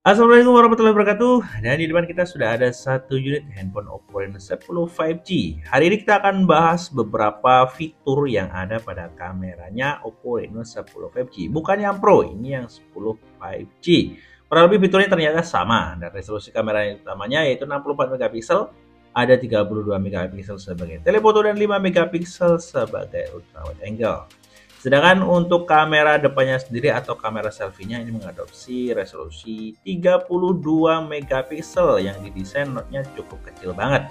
Assalamualaikum warahmatullahi wabarakatuh Dan di depan kita sudah ada satu unit handphone Oppo Reno 10 5G Hari ini kita akan bahas beberapa fitur yang ada pada kameranya Oppo Reno 10 5G Bukan yang Pro, ini yang 10 5G Kurang lebih fiturnya ternyata sama Dan resolusi kamera yang utamanya yaitu 64MP Ada 32MP sebagai telephoto dan 5MP sebagai ultrawide angle Sedangkan untuk kamera depannya sendiri atau kamera selfie-nya ini mengadopsi resolusi 32 megapiksel yang didesain note-nya cukup kecil banget.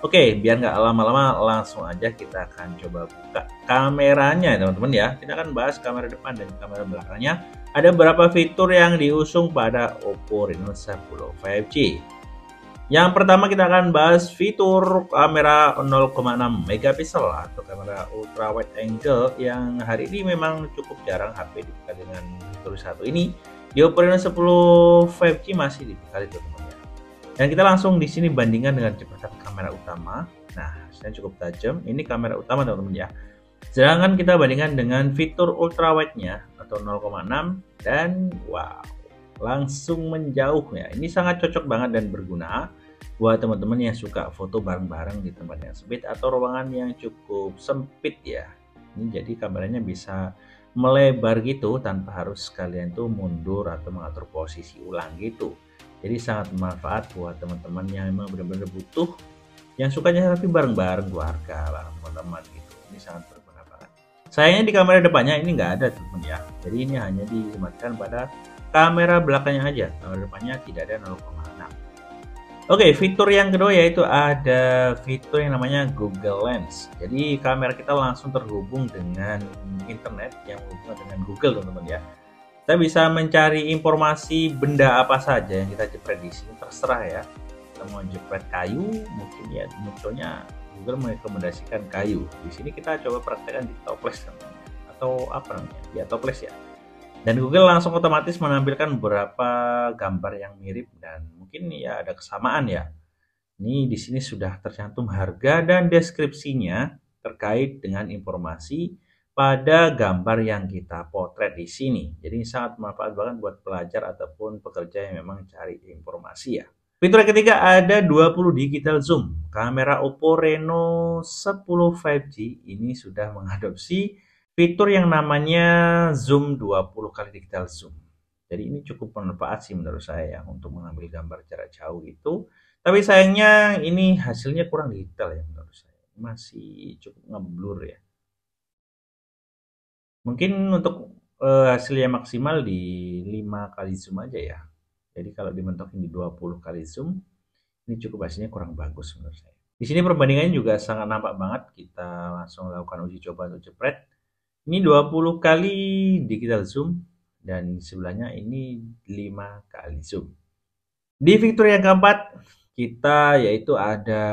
Oke, biar nggak lama-lama langsung aja kita akan coba buka kameranya teman-teman ya. Kita akan bahas kamera depan dan kamera belakangnya. Ada beberapa fitur yang diusung pada Oppo Reno 10 5G. Yang pertama kita akan bahas fitur kamera 0,6 megapiksel atau kamera ultra wide angle yang hari ini memang cukup jarang HP dibekali dengan fitur satu ini. Di Oppo Reno 10 5G masih dibekali teman-teman ya. Dan kita langsung di sini bandingkan dengan jepretan kamera utama. Nah, saya cukup tajam. Ini kamera utama teman-teman ya. Sedangkan kita bandingkan dengan fitur ultra wide-nya atau 0,6 dan wow langsung menjauh ya. Ini sangat cocok banget dan berguna buat teman-teman yang suka foto bareng-bareng di tempat yang sempit atau ruangan yang cukup sempit ya ini jadi kameranya bisa melebar gitu tanpa harus kalian tuh mundur atau mengatur posisi ulang gitu jadi sangat bermanfaat buat teman-teman yang memang benar-benar butuh yang sukanya tapi bareng-bareng keluarga bareng teman-teman gitu ini sangat banget sayangnya di kamera depannya ini nggak ada teman ya jadi ini hanya disematkan pada kamera belakangnya aja kamera depannya tidak ada 0, Oke, okay, fitur yang kedua yaitu ada fitur yang namanya Google Lens. Jadi kamera kita langsung terhubung dengan internet yang berhubungan dengan Google, teman-teman ya. Kita bisa mencari informasi benda apa saja yang kita jepret di sini, terserah ya. Kita mau jepret kayu, mungkin ya munculnya Google merekomendasikan kayu. Di sini kita coba praktekkan di toples teman-teman. atau apa namanya? Ya toples ya. Dan Google langsung otomatis menampilkan beberapa gambar yang mirip dan mungkin ya ada kesamaan ya. Ini di sini sudah tercantum harga dan deskripsinya terkait dengan informasi pada gambar yang kita potret di sini. Jadi sangat bermanfaat banget buat pelajar ataupun pekerja yang memang cari informasi ya. Fitur yang ketiga ada 20 digital zoom. Kamera Oppo Reno 10 5G ini sudah mengadopsi fitur yang namanya zoom 20 kali digital zoom. Jadi ini cukup bermanfaat sih menurut saya ya, untuk mengambil gambar jarak jauh itu. Tapi sayangnya ini hasilnya kurang digital ya menurut saya. Masih cukup ngeblur ya. Mungkin untuk uh, eh, hasilnya maksimal di 5 kali zoom aja ya. Jadi kalau dimentokin di 20 kali zoom, ini cukup hasilnya kurang bagus menurut saya. Di sini perbandingannya juga sangat nampak banget. Kita langsung lakukan uji coba untuk jepret ini 20 kali digital zoom dan sebelahnya ini 5 kali zoom. Di fitur yang keempat kita yaitu ada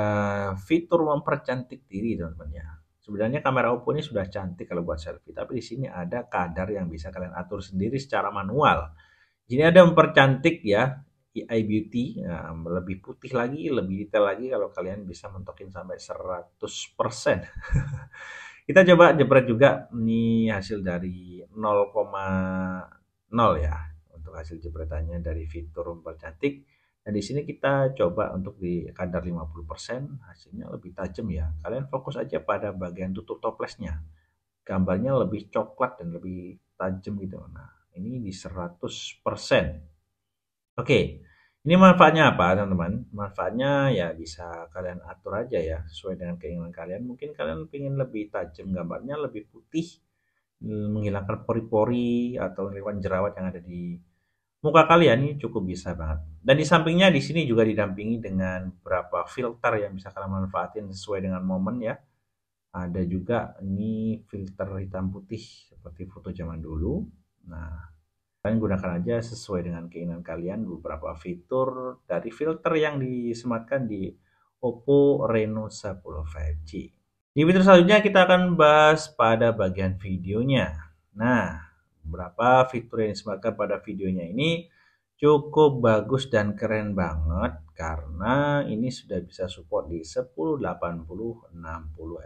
fitur mempercantik diri teman-teman ya. Sebenarnya kamera Oppo ini sudah cantik kalau buat selfie, tapi di sini ada kadar yang bisa kalian atur sendiri secara manual. Ini ada mempercantik ya, AI beauty, nah, lebih putih lagi, lebih detail lagi kalau kalian bisa mentokin sampai 100%. Kita coba jepret juga nih hasil dari 0,0 ya untuk hasil jepretannya dari fitur mempercantik. Nah, di sini kita coba untuk di kadar 50%, hasilnya lebih tajam ya. Kalian fokus aja pada bagian tutup toplesnya. Gambarnya lebih coklat dan lebih tajam gitu. Nah, ini di 100%. Oke. Ini manfaatnya apa, teman-teman? Manfaatnya ya bisa kalian atur aja ya, sesuai dengan keinginan kalian. Mungkin kalian ingin lebih tajam gambarnya, lebih putih, menghilangkan pori-pori atau lewat jerawat yang ada di muka kalian ini cukup bisa banget. Dan di sampingnya di sini juga didampingi dengan beberapa filter yang bisa kalian manfaatin sesuai dengan momen ya. Ada juga ini filter hitam putih seperti foto zaman dulu. Nah, Kalian gunakan aja sesuai dengan keinginan kalian beberapa fitur dari filter yang disematkan di Oppo Reno 10 5G. Di video selanjutnya kita akan bahas pada bagian videonya. Nah, berapa fitur yang disematkan pada videonya ini cukup bagus dan keren banget karena ini sudah bisa support di 10, 80, 60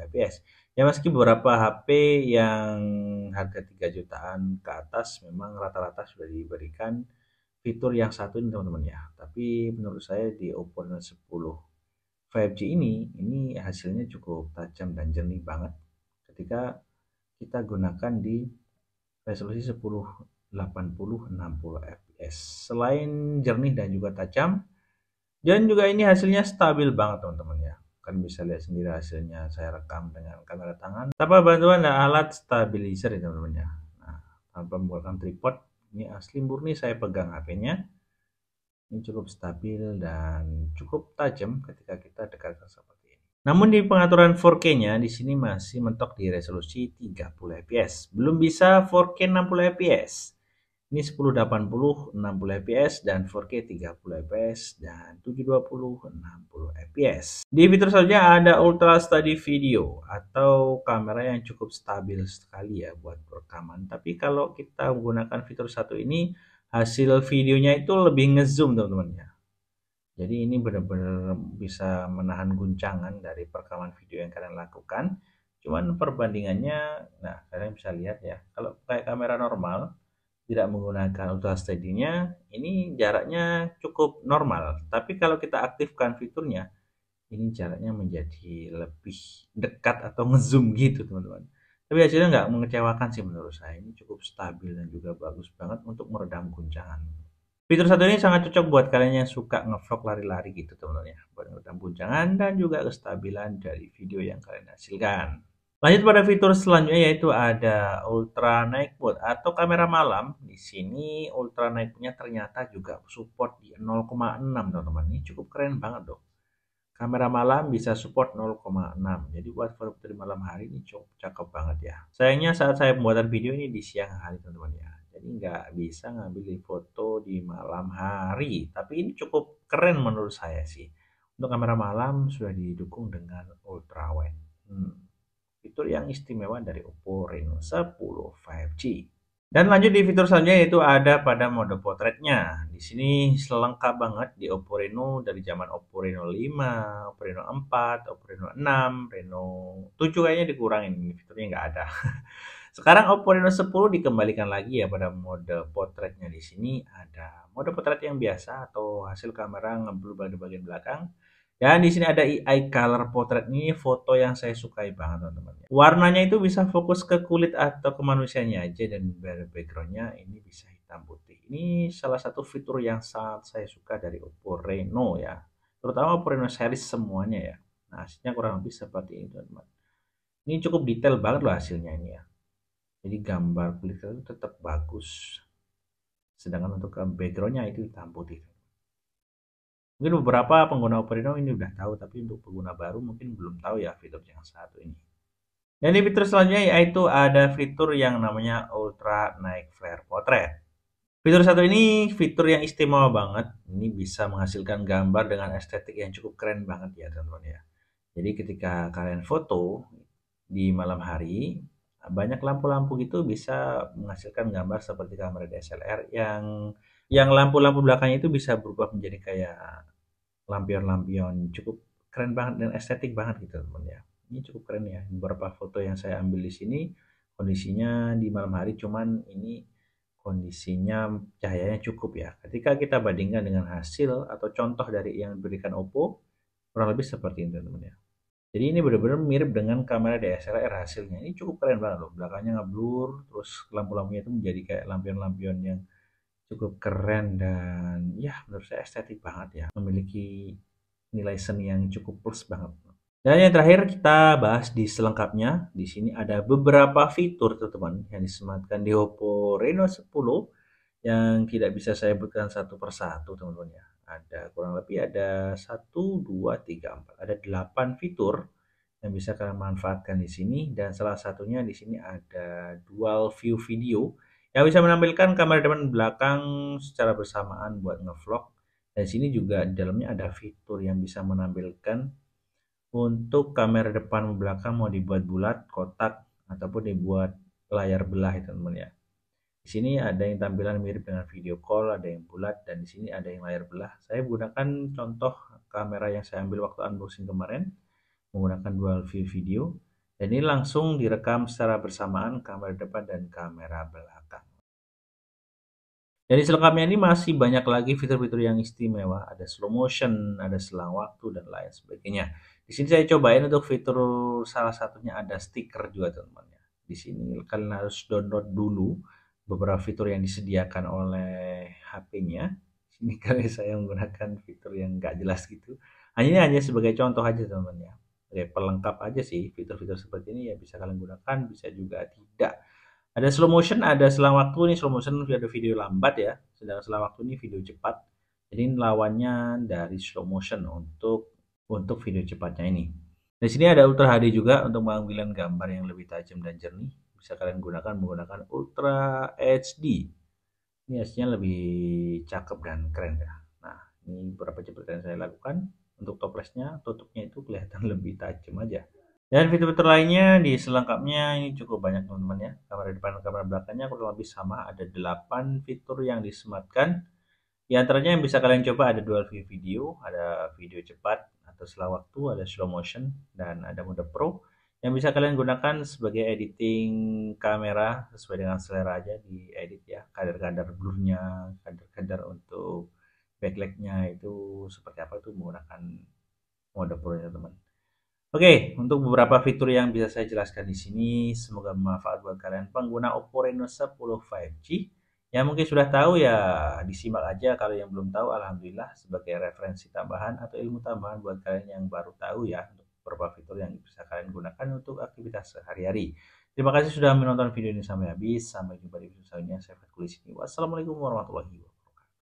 fps ya meski beberapa HP yang harga 3 jutaan ke atas memang rata-rata sudah diberikan fitur yang satu ini teman-teman ya tapi menurut saya di Oppo Reno 10 5G ini ini hasilnya cukup tajam dan jernih banget ketika kita gunakan di resolusi 10 80-60 fps selain jernih dan juga tajam dan juga ini hasilnya stabil banget teman-teman ya kalian bisa lihat sendiri hasilnya saya rekam dengan kamera tangan tanpa bantuan dan alat stabilizer ya teman-teman ya nah, tanpa menggunakan tripod ini asli murni saya pegang HP-nya ini cukup stabil dan cukup tajam ketika kita dekatkan seperti ini. Namun di pengaturan 4K-nya di sini masih mentok di resolusi 30 fps, belum bisa 4K 60 fps ini 1080 60 fps dan 4K 30 fps dan 720 60 fps di fitur selanjutnya ada ultra Study video atau kamera yang cukup stabil sekali ya buat rekaman tapi kalau kita menggunakan fitur satu ini hasil videonya itu lebih ngezoom teman-teman ya jadi ini benar-benar bisa menahan guncangan dari perekaman video yang kalian lakukan cuman perbandingannya nah kalian bisa lihat ya kalau kayak kamera normal tidak menggunakan ultra steady-nya, ini jaraknya cukup normal. Tapi kalau kita aktifkan fiturnya, ini jaraknya menjadi lebih dekat atau ngezoom gitu teman-teman. Tapi hasilnya nggak mengecewakan sih menurut saya. Ini cukup stabil dan juga bagus banget untuk meredam guncangan. Fitur satu ini sangat cocok buat kalian yang suka ngevlog lari-lari gitu teman-teman ya. Buat meredam guncangan dan juga kestabilan dari video yang kalian hasilkan. Lanjut pada fitur selanjutnya yaitu ada ultra night mode atau kamera malam. Di sini ultra night mode-nya ternyata juga support di 0,6 teman-teman. Ini cukup keren banget dong. Kamera malam bisa support 0,6. Jadi buat foto di malam hari ini cukup cakep banget ya. Sayangnya saat saya pembuatan video ini di siang hari teman-teman ya. Jadi nggak bisa ngambil foto di malam hari. Tapi ini cukup keren menurut saya sih. Untuk kamera malam sudah didukung dengan ultra wide. Hmm fitur yang istimewa dari Oppo Reno 10 5G. Dan lanjut di fitur selanjutnya yaitu ada pada mode potretnya. Di sini selengkap banget di Oppo Reno dari zaman Oppo Reno 5, Oppo Reno 4, Oppo Reno 6, Reno 7 kayaknya dikurangin ini fiturnya nggak ada. Sekarang Oppo Reno 10 dikembalikan lagi ya pada mode potretnya di sini ada mode potret yang biasa atau hasil kamera ngeblur pada bagian belakang dan di sini ada AI Color Portrait ini foto yang saya sukai banget teman-teman. Warnanya itu bisa fokus ke kulit atau ke manusianya aja dan backgroundnya ini bisa hitam putih. Ini salah satu fitur yang sangat saya suka dari Oppo Reno ya. Terutama Oppo Reno series semuanya ya. Nah hasilnya kurang lebih seperti ini teman-teman. Ini cukup detail banget loh hasilnya ini ya. Jadi gambar kulit itu tetap bagus. Sedangkan untuk eh, backgroundnya itu hitam putih. Mungkin beberapa pengguna Operino ini udah tahu, tapi untuk pengguna baru mungkin belum tahu ya fitur yang satu ini. Dan di fitur selanjutnya yaitu ada fitur yang namanya Ultra Night Flare Portrait. Fitur satu ini fitur yang istimewa banget. Ini bisa menghasilkan gambar dengan estetik yang cukup keren banget ya teman-teman ya. Jadi ketika kalian foto di malam hari, banyak lampu-lampu gitu bisa menghasilkan gambar seperti kamera DSLR yang yang lampu-lampu belakangnya itu bisa berubah menjadi kayak lampion-lampion cukup keren banget dan estetik banget gitu teman ya ini cukup keren ya beberapa foto yang saya ambil di sini kondisinya di malam hari cuman ini kondisinya cahayanya cukup ya ketika kita bandingkan dengan hasil atau contoh dari yang diberikan Oppo kurang lebih seperti ini teman ya jadi ini benar-benar mirip dengan kamera DSLR hasilnya ini cukup keren banget loh belakangnya ngeblur terus lampu-lampunya itu menjadi kayak lampion-lampion yang cukup keren dan ya menurut saya estetik banget ya memiliki nilai seni yang cukup plus banget dan yang terakhir kita bahas di selengkapnya di sini ada beberapa fitur teman-teman yang disematkan di Oppo Reno 10 yang tidak bisa saya sebutkan satu persatu teman-teman ya ada kurang lebih ada satu dua tiga 4 ada delapan fitur yang bisa kalian manfaatkan di sini dan salah satunya di sini ada dual view video yang bisa menampilkan kamera depan belakang secara bersamaan buat ngevlog dan sini juga di dalamnya ada fitur yang bisa menampilkan untuk kamera depan belakang mau dibuat bulat kotak ataupun dibuat layar belah ya teman-teman ya di sini ada yang tampilan mirip dengan video call ada yang bulat dan di sini ada yang layar belah saya gunakan contoh kamera yang saya ambil waktu unboxing kemarin menggunakan dual view video dan ini langsung direkam secara bersamaan kamera depan dan kamera belakang. Dan di selengkapnya ini masih banyak lagi fitur-fitur yang istimewa, ada slow motion, ada selang waktu, dan lain sebagainya. Di sini saya cobain untuk fitur salah satunya ada stiker juga teman-teman ya. Di sini kalian harus download dulu beberapa fitur yang disediakan oleh HP-nya. Di sini kali saya menggunakan fitur yang nggak jelas gitu. Hanya ini hanya sebagai contoh aja teman-teman ya. Oke, pelengkap aja sih fitur-fitur seperti ini ya bisa kalian gunakan, bisa juga tidak ada slow motion, ada selang waktu nih slow motion ada video lambat ya, sedang selang waktu ini video cepat. Jadi lawannya dari slow motion untuk untuk video cepatnya ini. Di sini ada Ultra HD juga untuk pengambilan gambar yang lebih tajam dan jernih. Bisa kalian gunakan menggunakan Ultra HD. Ini hasilnya lebih cakep dan keren ya. Nah, ini beberapa cepetan saya lakukan. Untuk toplesnya, tutupnya itu kelihatan lebih tajam aja. Dan fitur-fitur lainnya di selengkapnya ini cukup banyak teman-teman ya. Kamera depan dan kamera belakangnya kurang lebih sama. Ada 8 fitur yang disematkan. Di antaranya yang bisa kalian coba ada dual view video, ada video cepat atau setelah waktu, ada slow motion, dan ada mode pro. Yang bisa kalian gunakan sebagai editing kamera sesuai dengan selera aja di edit ya. Kadar-kadar blurnya, kadar-kadar untuk backlightnya itu seperti apa itu menggunakan mode pro ya teman teman. Oke, untuk beberapa fitur yang bisa saya jelaskan di sini, semoga bermanfaat buat kalian pengguna Oppo Reno 10 5G. Yang mungkin sudah tahu ya disimak aja, kalau yang belum tahu alhamdulillah sebagai referensi tambahan atau ilmu tambahan buat kalian yang baru tahu ya untuk beberapa fitur yang bisa kalian gunakan untuk aktivitas sehari-hari. Terima kasih sudah menonton video ini sampai habis. Sampai jumpa di video selanjutnya. Saya ini. Wassalamualaikum warahmatullahi wabarakatuh.